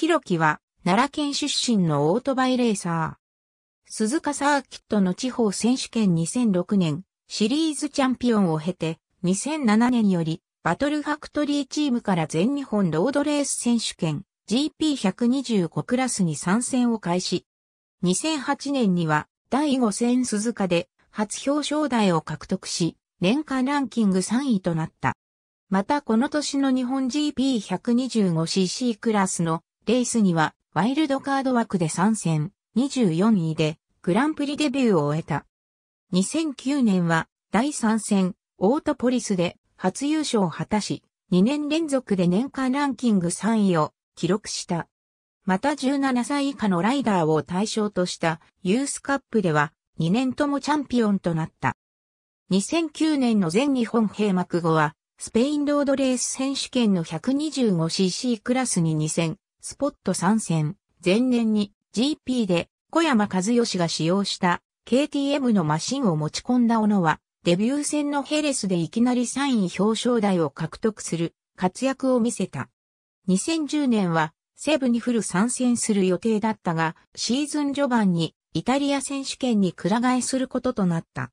ひロキは、奈良県出身のオートバイレーサー。鈴鹿サーキットの地方選手権2006年、シリーズチャンピオンを経て、2007年より、バトルファクトリーチームから全日本ロードレース選手権 GP125 クラスに参戦を開始。2008年には第5戦鈴鹿で初表彰台を獲得し、年間ランキング3位となった。またこの年の日本 GP125cc クラスのレースにはワイルドカード枠で参戦、24位でグランプリデビューを終えた。2009年は第3戦、オートポリスで初優勝を果たし、2年連続で年間ランキング3位を記録した。また17歳以下のライダーを対象としたユースカップでは2年ともチャンピオンとなった。2009年の全日本閉幕後は、スペインロードレース選手権の 125cc クラスに2戦、スポット参戦。前年に GP で小山和義が使用した KTM のマシンを持ち込んだ斧は、デビュー戦のヘレスでいきなり3位表彰台を獲得する活躍を見せた。2010年はセブにフル参戦する予定だったが、シーズン序盤にイタリア選手権にくら替えすることとなった。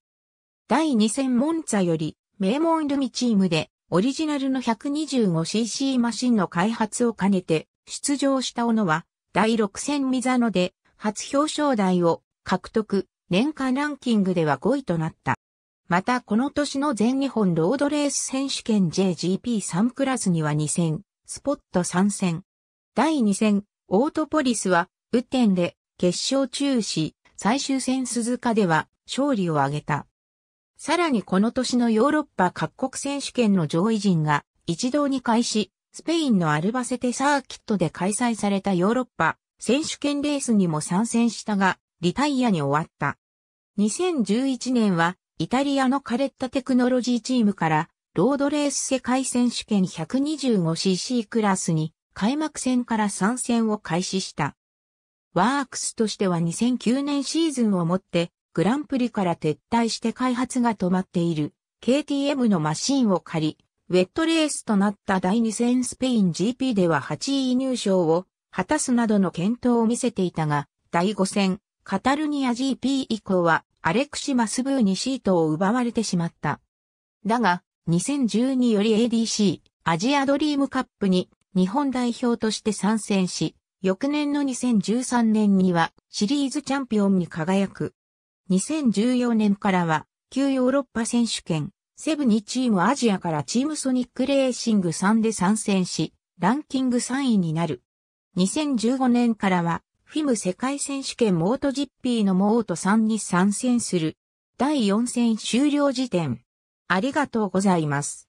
第2戦モンツァより名門ルミチームでオリジナルの 125cc マシンの開発を兼ねて出場した小野は、第6戦ミザノで、初表彰台を獲得、年間ランキングでは5位となった。またこの年の全日本ロードレース選手権 JGP3 クラスには2戦、スポット3戦。第2戦、オートポリスは、雨天で決勝中止、最終戦鈴鹿では勝利を挙げた。さらにこの年のヨーロッパ各国選手権の上位陣が一堂に会し、スペインのアルバセテサーキットで開催されたヨーロッパ選手権レースにも参戦したが、リタイアに終わった。2011年は、イタリアのカレッタテクノロジーチームから、ロードレース世界選手権 125cc クラスに、開幕戦から参戦を開始した。ワークスとしては2009年シーズンをもって、グランプリから撤退して開発が止まっている KTM のマシンを借り、ウェットレースとなった第2戦スペイン GP では8位入賞を果たすなどの検討を見せていたが、第5戦、カタルニア GP 以降は、アレクシ・マスブーにシートを奪われてしまった。だが、2012より ADC、アジアドリームカップに日本代表として参戦し、翌年の2013年にはシリーズチャンピオンに輝く。2014年からは、旧ヨーロッパ選手権、セブにチームアジアからチームソニックレーシング3で参戦し、ランキング3位になる。2015年からは、フィム世界選手権モートジッピーのモート3に参戦する。第4戦終了時点。ありがとうございます。